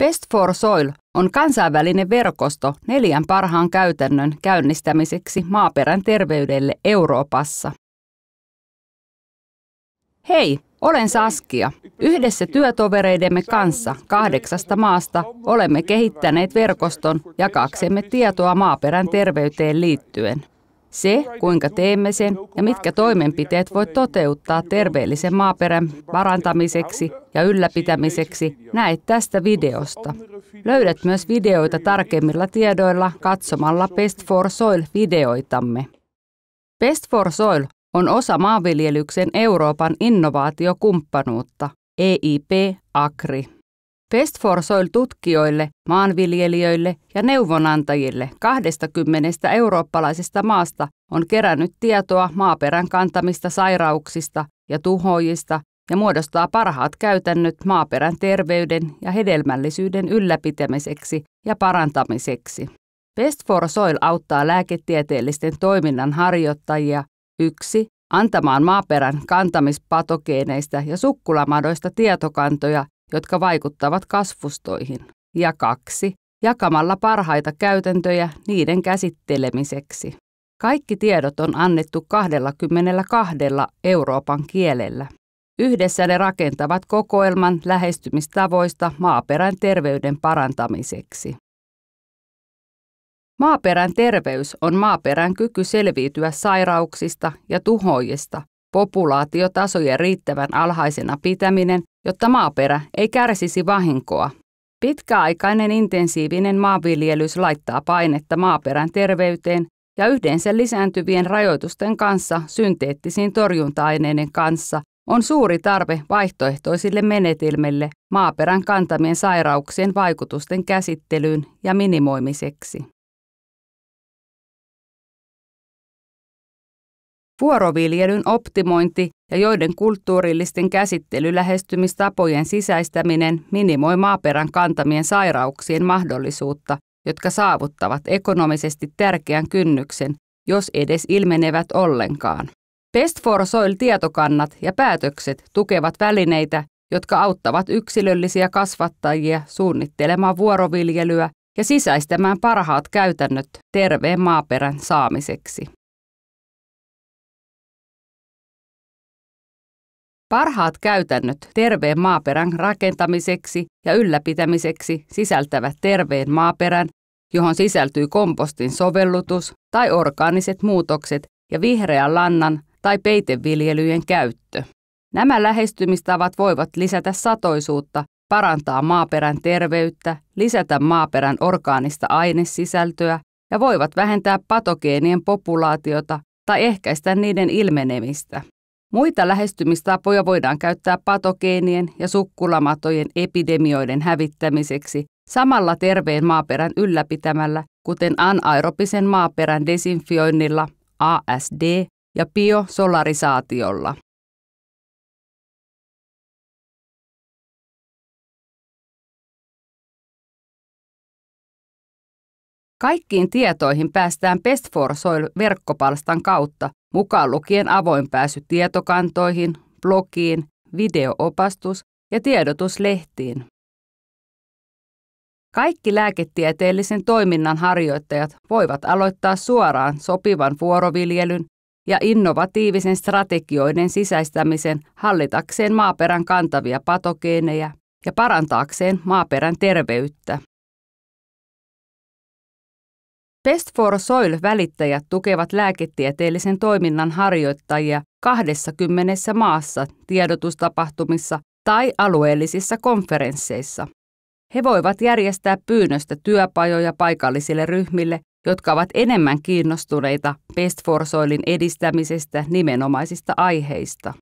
Best for Soil on kansainvälinen verkosto neljän parhaan käytännön käynnistämiseksi maaperän terveydelle Euroopassa. Hei, olen Saskia. Yhdessä työtovereidemme kanssa kahdeksasta maasta olemme kehittäneet verkoston jakaaksemme tietoa maaperän terveyteen liittyen. Se, kuinka teemme sen ja mitkä toimenpiteet voi toteuttaa terveellisen maaperän parantamiseksi ja ylläpitämiseksi, näet tästä videosta. Löydät myös videoita tarkemmilla tiedoilla katsomalla Best for Soil-videoitamme. Best for Soil on osa maanviljelyksen Euroopan innovaatiokumppanuutta, EIP Agri. Westfor Soil tutkijoille, maanviljelijöille ja neuvonantajille 20 eurooppalaisesta maasta on kerännyt tietoa maaperän kantamista sairauksista ja tuhoajista ja muodostaa parhaat käytännöt maaperän terveyden ja hedelmällisyyden ylläpitämiseksi ja parantamiseksi. Best for Soil auttaa lääketieteellisten toiminnan harjoittajia 1. antamaan maaperän kantamispatogeeneista ja sukkulamadoista tietokantoja jotka vaikuttavat kasvustoihin, ja kaksi, jakamalla parhaita käytäntöjä niiden käsittelemiseksi. Kaikki tiedot on annettu 22 Euroopan kielellä. Yhdessä ne rakentavat kokoelman lähestymistavoista maaperän terveyden parantamiseksi. Maaperän terveys on maaperän kyky selviytyä sairauksista ja tuhoojista, populaatiotasojen riittävän alhaisena pitäminen jotta maaperä ei kärsisi vahinkoa. Pitkäaikainen intensiivinen maanviljelys laittaa painetta maaperän terveyteen ja yhdensä lisääntyvien rajoitusten kanssa synteettisiin torjunta-aineiden kanssa on suuri tarve vaihtoehtoisille menetelmille maaperän kantamien sairauksien vaikutusten käsittelyyn ja minimoimiseksi. Vuoroviljelyn optimointi ja joiden kulttuurillisten käsittelylähestymistapojen sisäistäminen minimoi maaperän kantamien sairauksien mahdollisuutta, jotka saavuttavat ekonomisesti tärkeän kynnyksen, jos edes ilmenevät ollenkaan. Best for Soil-tietokannat ja päätökset tukevat välineitä, jotka auttavat yksilöllisiä kasvattajia suunnittelemaan vuoroviljelyä ja sisäistämään parhaat käytännöt terveen maaperän saamiseksi. Parhaat käytännöt terveen maaperän rakentamiseksi ja ylläpitämiseksi sisältävät terveen maaperän, johon sisältyy kompostin sovellutus tai orgaaniset muutokset ja vihreän lannan tai peiteviljelyjen käyttö. Nämä lähestymistavat voivat lisätä satoisuutta, parantaa maaperän terveyttä, lisätä maaperän orgaanista ainesisältöä ja voivat vähentää patogeenien populaatiota tai ehkäistä niiden ilmenemistä. Muita lähestymistapoja voidaan käyttää patogeenien ja sukkulamatojen epidemioiden hävittämiseksi samalla terveen maaperän ylläpitämällä, kuten anaerobisen maaperän desinfioinnilla, ASD, ja biosolarisaatiolla. Kaikkiin tietoihin päästään Best for Soil verkkopalstan kautta, mukaan lukien avoin pääsy tietokantoihin, blogiin, videoopastus ja tiedotuslehtiin. Kaikki lääketieteellisen toiminnan harjoittajat voivat aloittaa suoraan sopivan vuoroviljelyn ja innovatiivisen strategioiden sisäistämisen hallitakseen maaperän kantavia patogeeneja ja parantaakseen maaperän terveyttä. Best for Soil-välittäjät tukevat lääketieteellisen toiminnan harjoittajia 20 maassa tiedotustapahtumissa tai alueellisissa konferensseissa. He voivat järjestää pyynnöstä työpajoja paikallisille ryhmille, jotka ovat enemmän kiinnostuneita Best for Soilin edistämisestä nimenomaisista aiheista.